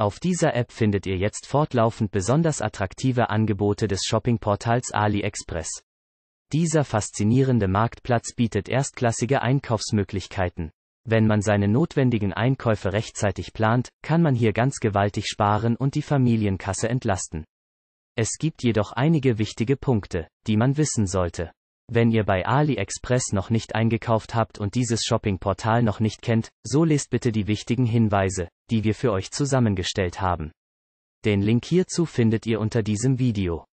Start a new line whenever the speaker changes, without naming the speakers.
Auf dieser App findet ihr jetzt fortlaufend besonders attraktive Angebote des Shoppingportals AliExpress. Dieser faszinierende Marktplatz bietet erstklassige Einkaufsmöglichkeiten. Wenn man seine notwendigen Einkäufe rechtzeitig plant, kann man hier ganz gewaltig sparen und die Familienkasse entlasten. Es gibt jedoch einige wichtige Punkte, die man wissen sollte. Wenn ihr bei AliExpress noch nicht eingekauft habt und dieses Shoppingportal noch nicht kennt, so lest bitte die wichtigen Hinweise, die wir für euch zusammengestellt haben. Den Link hierzu findet ihr unter diesem Video.